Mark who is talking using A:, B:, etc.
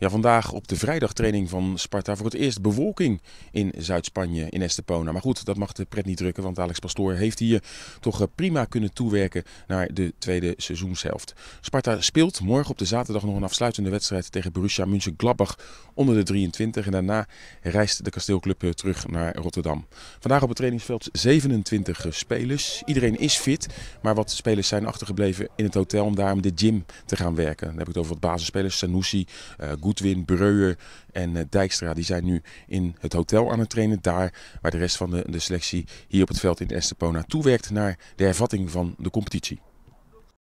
A: Ja, vandaag op de vrijdagtraining van Sparta voor het eerst bewolking in Zuid-Spanje, in Estepona. Maar goed, dat mag de pret niet drukken, want Alex Pastoor heeft hier toch eh, prima kunnen toewerken naar de tweede seizoenshelft. Sparta speelt morgen op de zaterdag nog een afsluitende wedstrijd tegen Borussia Mönchengladbach onder de 23. En daarna reist de kasteelclub eh, terug naar Rotterdam. Vandaag op het trainingsveld 27 eh, spelers. Iedereen is fit, maar wat spelers zijn achtergebleven in het hotel om daar in de gym te gaan werken. Dan heb ik het over wat basisspelers, Sanusi, uh, Goedwin, Breuer en eh, Dijkstra. Die zijn nu in het hotel aan het trainen. Daar waar de rest van de, de selectie hier op het veld in Estepona toewerkt naar de hervatting van de competitie.